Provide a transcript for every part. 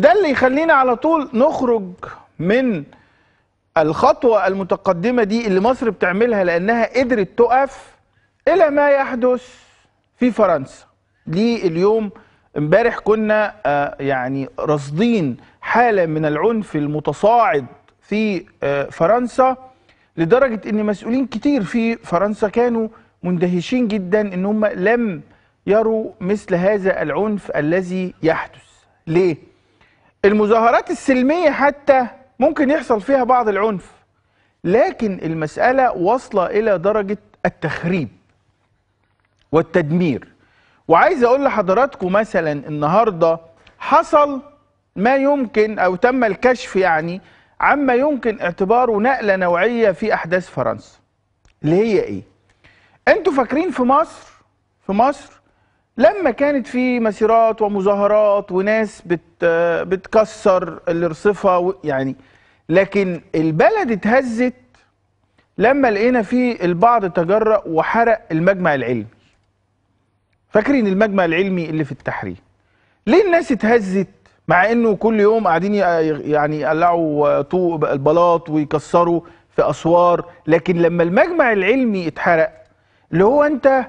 ده اللي يخلينا على طول نخرج من الخطوة المتقدمة دي اللي مصر بتعملها لأنها قدرت تقف إلى ما يحدث في فرنسا ليه اليوم امبارح كنا آه، يعني رصدين حالة من العنف المتصاعد في آه، فرنسا لدرجة أن مسؤولين كتير في فرنسا كانوا مندهشين جدا أنهم لم يروا مثل هذا العنف الذي يحدث ليه؟ المظاهرات السلمية حتى ممكن يحصل فيها بعض العنف لكن المسألة واصلة إلى درجة التخريب والتدمير وعايز أقول لحضراتكم مثلا النهاردة حصل ما يمكن أو تم الكشف يعني عما يمكن اعتباره نقلة نوعية في أحداث فرنسا اللي هي إيه؟ أنتوا فاكرين في مصر في مصر لما كانت في مسيرات ومظاهرات وناس بت بتكسر الارصفه يعني لكن البلد اتهزت لما لقينا في البعض تجرأ وحرق المجمع العلمي فاكرين المجمع العلمي اللي في التحرير ليه الناس اتهزت مع انه كل يوم قاعدين يعني يقلعوا طوق البلاط ويكسروا في اسوار لكن لما المجمع العلمي اتحرق اللي هو انت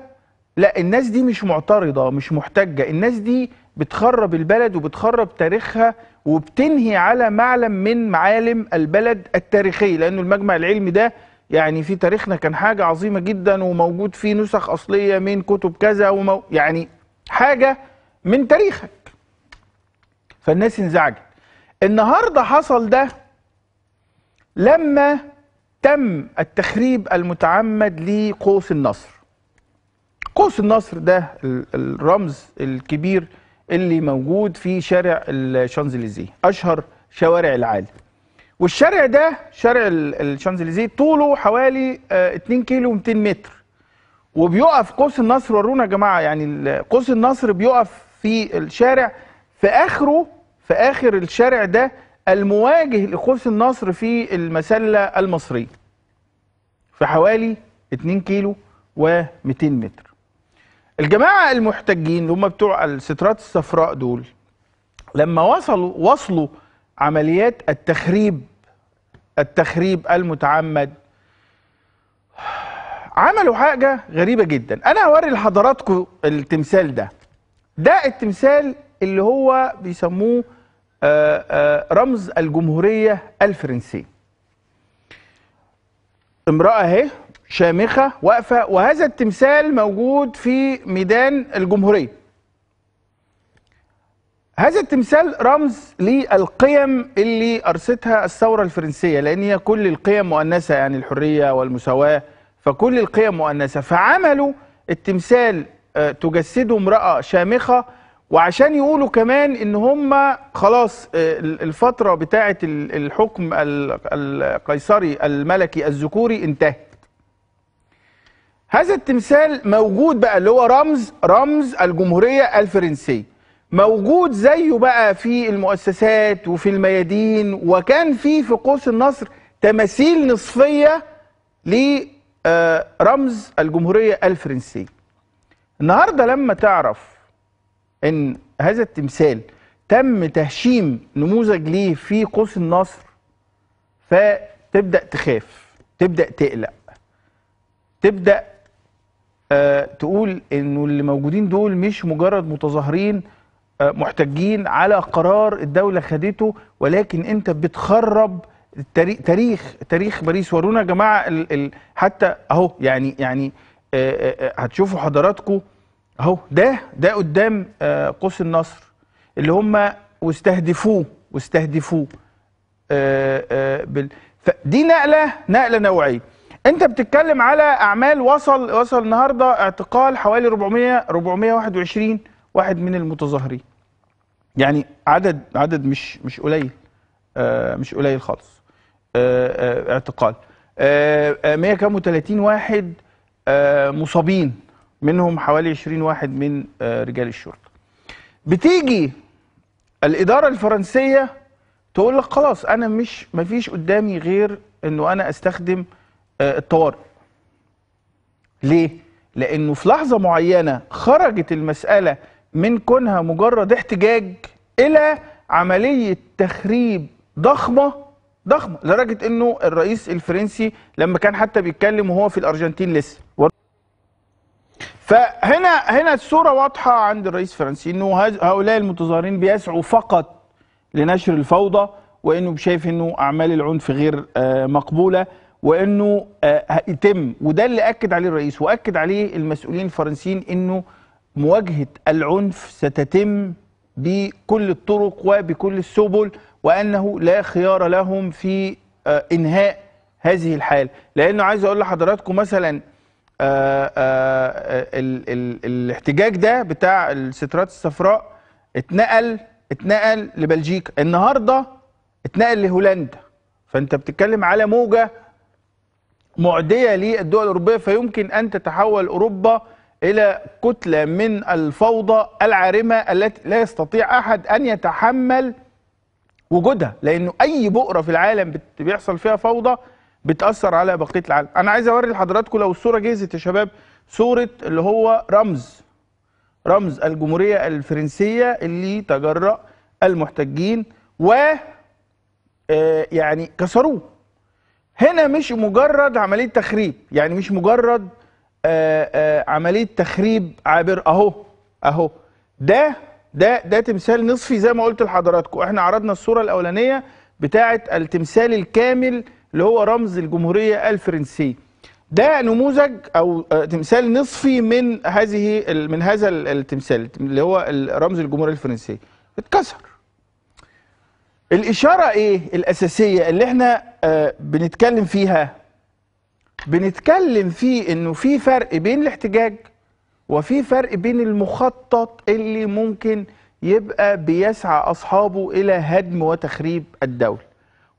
لا الناس دي مش معترضه مش محتجه الناس دي بتخرب البلد وبتخرب تاريخها وبتنهي على معلم من معالم البلد التاريخي لانه المجمع العلمي ده يعني في تاريخنا كان حاجه عظيمه جدا وموجود فيه نسخ اصليه من كتب كذا ومو يعني حاجه من تاريخك فالناس انزعجت النهارده حصل ده لما تم التخريب المتعمد لقوس النصر قوس النصر ده الرمز الكبير اللي موجود في شارع الشانزليزيه اشهر شوارع العالم والشارع ده شارع الشانزليزيه طوله حوالي 2 آه، كيلو 200 متر وبيقف قوس النصر ورونا يا جماعه يعني قوس النصر بيقف في الشارع في اخره في اخر الشارع ده المواجه لقوس النصر في المسله المصريه في حوالي 2 كيلو و200 متر الجماعه المحتجين اللي هم بتوع السترات الصفراء دول لما وصلوا وصلوا عمليات التخريب التخريب المتعمد عملوا حاجة غريبة جدا أنا هوري لحضراتكم التمثال ده ده التمثال اللي هو بيسموه آه، آه، رمز الجمهورية الفرنسية امرأة اهي شامخه واقفه وهذا التمثال موجود في ميدان الجمهوريه. هذا التمثال رمز للقيم اللي ارستها الثوره الفرنسيه لان هي كل القيم مؤنثه يعني الحريه والمساواه فكل القيم مؤنثه فعملوا التمثال آه، تجسده امراه شامخه وعشان يقولوا كمان ان هم خلاص آه، الفتره بتاعه الحكم القيصري الملكي الذكوري انتهت. هذا التمثال موجود بقى اللي هو رمز رمز الجمهورية الفرنسية موجود زيه بقى في المؤسسات وفي الميادين وكان في في قوس النصر تماثيل نصفية لرمز آه، الجمهورية الفرنسية النهاردة لما تعرف ان هذا التمثال تم تهشيم نموذج ليه في قوس النصر فتبدأ تخاف تبدأ تقلق تبدأ آه، تقول انه اللي موجودين دول مش مجرد متظاهرين آه، محتجين على قرار الدوله خدته ولكن انت بتخرب تاريخ تاريخ باريس ورونا يا جماعه حتى اهو يعني يعني آه، هتشوفوا حضراتكم اهو ده ده قدام قوس النصر اللي هم واستهدفوه واستهدفوه دي نقله نقله نوعيه انت بتتكلم على اعمال وصل وصل النهارده اعتقال حوالي 400 421 واحد من المتظاهرين يعني عدد عدد مش مش قليل آه مش قليل خالص آه آه اعتقال 130 آه، آه، واحد آه، مصابين منهم حوالي 20 واحد من رجال الشرطه بتيجي الاداره الفرنسيه تقول لك خلاص انا مش مفيش قدامي غير انه انا استخدم آه، الطوارئ ليه لانه في لحظه معينه خرجت المساله من كونها مجرد احتجاج الى عمليه تخريب ضخمه ضخمه لدرجه انه الرئيس الفرنسي لما كان حتى بيتكلم وهو في الارجنتين لسه فهنا هنا الصوره واضحه عند الرئيس الفرنسي انه هؤلاء المتظاهرين بيسعوا فقط لنشر الفوضى وانه شايف انه اعمال العنف غير آه، مقبوله وانه آه، هيتم وده اللي اكد عليه الرئيس واكد عليه المسؤولين الفرنسيين انه مواجهه العنف ستتم بكل الطرق وبكل السبل وانه لا خيار لهم في آه، انهاء هذه الحاله لانه عايز اقول لحضراتكم مثلا آآ آه، آآ الاحتجاج ده بتاع السترات الصفراء اتنقل اتنقل لبلجيكا النهارده اتنقل لهولندا فانت بتتكلم على موجه معدية للدول الأوروبية فيمكن أن تتحول أوروبا إلى كتلة من الفوضى العارمة التي لا يستطيع أحد أن يتحمل وجودها لأنه أي بؤرة في العالم بيحصل فيها فوضى بتأثر على بقية العالم أنا عايز أوري لحضراتكم لو الصورة جهزت يا شباب صورة اللي هو رمز رمز الجمهورية الفرنسية اللي تجرأ المحتجين و آه، يعني كسروه هنا مش مجرد عمليه تخريب يعني مش مجرد آآ آه، آآ آه، عمليه تخريب عابر اهو اهو ده ده ده تمثال نصفي زي ما قلت لحضراتكم احنا عرضنا الصوره الاولانيه بتاعه التمثال الكامل اللي هو رمز الجمهوريه الفرنسيه ده نموذج او آه، تمثال نصفي من هذه من هذا التمثال اللي هو رمز الجمهوريه الفرنسيه اتكسر الاشاره ايه الاساسيه اللي احنا بنتكلم فيها بنتكلم في انه في فرق بين الاحتجاج وفي فرق بين المخطط اللي ممكن يبقى بيسعى اصحابه الى هدم وتخريب الدوله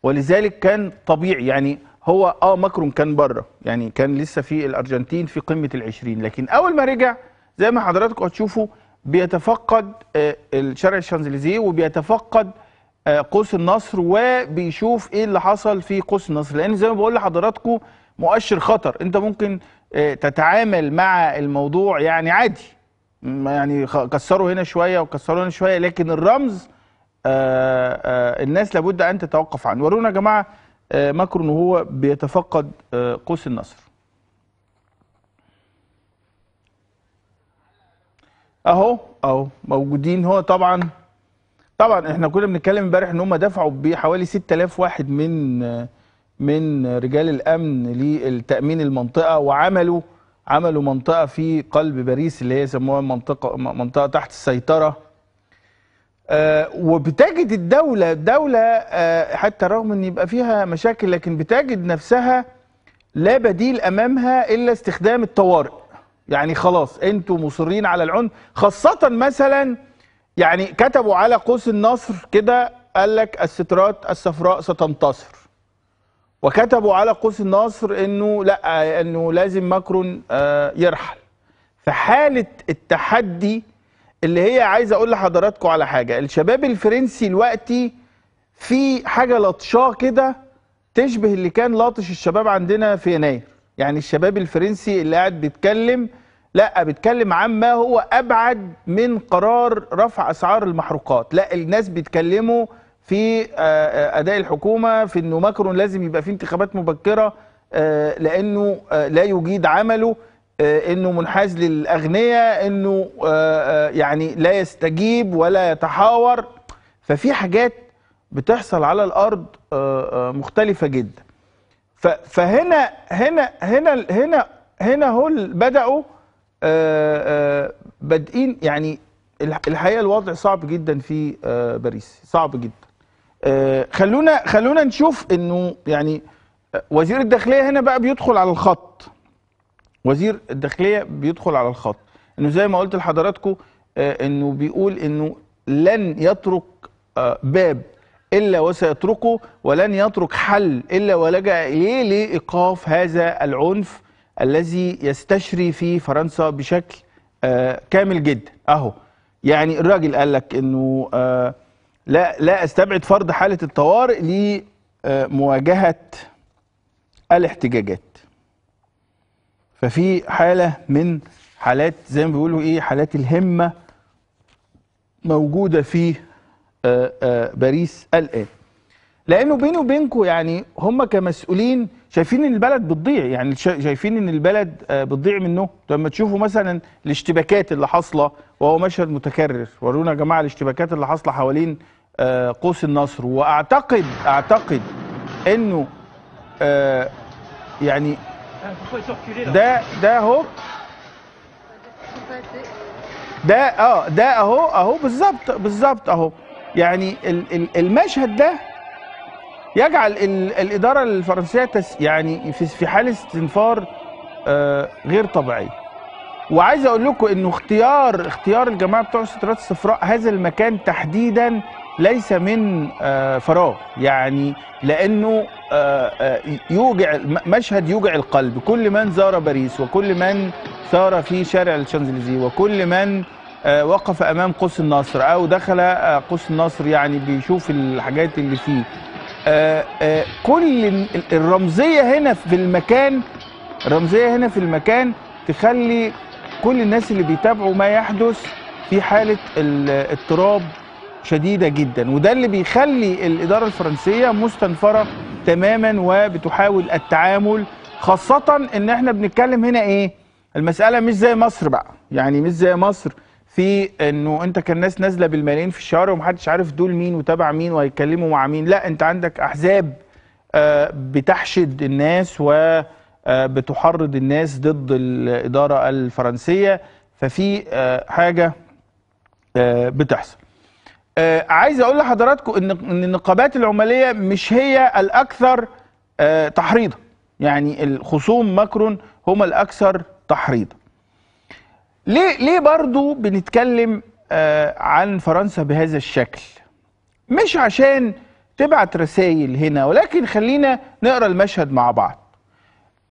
ولذلك كان طبيعي يعني هو اه ماكرون كان بره يعني كان لسه في الارجنتين في قمه العشرين لكن اول ما رجع زي ما حضراتكم هتشوفوا بيتفقد آه، الشارع الشانزليزيه وبيتفقد آه، قوس النصر وبيشوف ايه اللي حصل في قوس النصر لان زي ما بقول لحضراتكم مؤشر خطر انت ممكن آه، تتعامل مع الموضوع يعني عادي يعني كسروا هنا شويه وكسروا هنا شويه لكن الرمز آه، الناس لابد ان تتوقف عنه ورونا يا جماعه ماكرون وهو بيتفقد قوس النصر اهو اهو موجودين هو طبعا طبعا احنا كنا بنتكلم امبارح ان هم دفعوا بحوالي 6000 واحد من من رجال الامن للتامين المنطقه وعملوا عملوا منطقه في قلب باريس اللي هي سموها منطقه منطقه تحت السيطره آه وبتجد الدوله دوله آه حتى رغم ان يبقى فيها مشاكل لكن بتجد نفسها لا بديل امامها الا استخدام الطوارئ يعني خلاص انتوا مصرين على العنف خاصه مثلا يعني كتبوا على قوس النصر كده قال لك السترات الصفراء ستنتصر وكتبوا على قوس النصر انه لا انه لازم ماكرون آه، يرحل فحاله التحدي اللي هي عايز اقول لحضراتكم على حاجه الشباب الفرنسي الوقتي في حاجه لطشاه كده تشبه اللي كان لاطش الشباب عندنا في يناير يعني الشباب الفرنسي اللي قاعد بيتكلم لا بتكلم عن ما هو ابعد من قرار رفع اسعار المحروقات لا الناس بيتكلموا في آه، آه، اداء الحكومه في انه ماكرون لازم يبقى في انتخابات مبكره آه، لانه لا يجيد عمله انه منحاز للاغنياء انه يعني لا يستجيب ولا يتحاور ففي حاجات بتحصل على الارض مختلفه جدا فهنا هنا هنا هنا هنا هو بداوا آه، آه، بادئين يعني الحقيقه الوضع صعب جدا في آه، باريس صعب جدا خلونا خلونا نشوف انه يعني وزير الداخليه هنا بقى بيدخل على الخط وزير الداخليه بيدخل على الخط انه زي ما قلت لحضراتكم انه بيقول انه لن يترك باب الا وسيتركه ولن يترك حل الا ولجا اليه لايقاف هذا العنف الذي يستشري في فرنسا بشكل آه، كامل جدا اهو يعني الراجل قال لك انه آه، لا لا استبعد فرض حاله الطوارئ لمواجهه الاحتجاجات ففي حاله من حالات زي ما بيقولوا ايه حالات الهمه موجوده في آه، باريس الان لانه بيني وبينكم يعني هم كمسؤولين شايفين ان البلد بتضيع يعني شايفين ان البلد آه، بتضيع منه لما تشوفوا مثلا الاشتباكات اللي حاصله وهو مشهد متكرر ورونا يا جماعه الاشتباكات اللي حاصله حوالين آه، قوس النصر واعتقد اعتقد انه آه، يعني ده ده اهو ده اه ده اهو اهو بالظبط بالظبط اهو يعني المشهد ده يجعل الاداره الفرنسيه يعني في حاله استنفار آه، غير طبيعيه وعايز اقول لكم انه اختيار اختيار الجماعه بتوع السترات الصفراء هذا المكان تحديدا ليس من آه، فراغ يعني لانه آه، يوجع مشهد يوجع القلب كل من زار باريس وكل من سار في شارع الشانزليزيه وكل من وقف امام قوس النصر او دخل قوس النصر يعني بيشوف الحاجات اللي فيه آآ آه، آآ آه، كل الرمزيه هنا في المكان الرمزيه هنا في المكان تخلي كل الناس اللي بيتابعوا ما يحدث في حاله الاضطراب شديده جدا وده اللي بيخلي الاداره الفرنسيه مستنفره تماما وبتحاول التعامل خاصه ان احنا بنتكلم هنا ايه المساله مش زي مصر بقى يعني مش زي مصر في انه انت كان ناس نازله بالملايين في الشوارع ومحدش عارف دول مين وتابع مين وهيتكلموا مع مين لا انت عندك احزاب آه، بتحشد الناس وبتحرض آه، الناس ضد الاداره الفرنسيه ففي آه، حاجه بتحصل عايز اقول لحضراتكم ان النقابات العماليه مش هي الاكثر تحريضا يعني الخصوم ماكرون هم الاكثر تحريضا ليه ليه برضو بنتكلم آه عن فرنسا بهذا الشكل مش عشان تبعت رسائل هنا ولكن خلينا نقرا المشهد مع بعض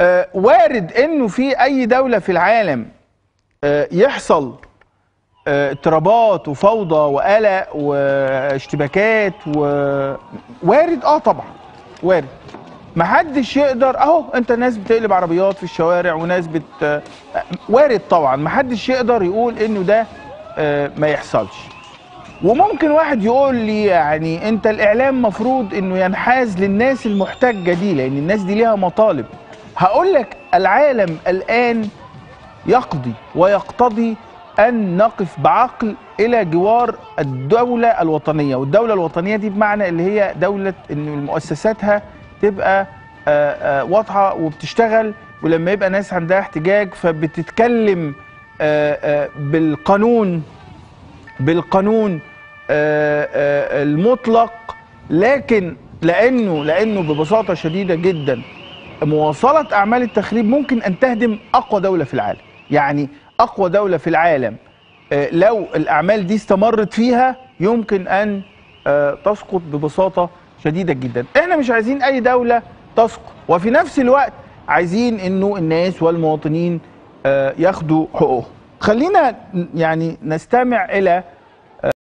آه وارد انه في اي دوله في العالم آه يحصل آه، اضطرابات وفوضى وقلق واشتباكات و... وارد اه طبعا وارد محدش يقدر اهو انت ناس بتقلب عربيات في الشوارع وناس بت وارد طبعا محدش يقدر يقول انه ده آه، ما يحصلش وممكن واحد يقول لي يعني انت الاعلام مفروض انه ينحاز للناس المحتجه دي لان الناس دي ليها مطالب هقول لك العالم الان يقضي ويقتضي ان نقف بعقل الى جوار الدوله الوطنيه والدوله الوطنيه دي بمعنى اللي هي دوله ان مؤسساتها بتبقى آه، آه، واضحه وبتشتغل ولما يبقى ناس عندها احتجاج فبتتكلم آه، بالقانون بالقانون المطلق لكن لانه لانه ببساطه شديده جدا مواصله اعمال التخريب ممكن ان تهدم اقوى دوله في العالم يعني اقوى دوله في العالم لو الاعمال دي استمرت فيها يمكن ان تسقط ببساطه شديده جدا احنا مش عايزين اي دوله تسقط وفي نفس الوقت عايزين انه الناس والمواطنين آه، ياخدوا حقوقهم خلينا يعني نستمع الى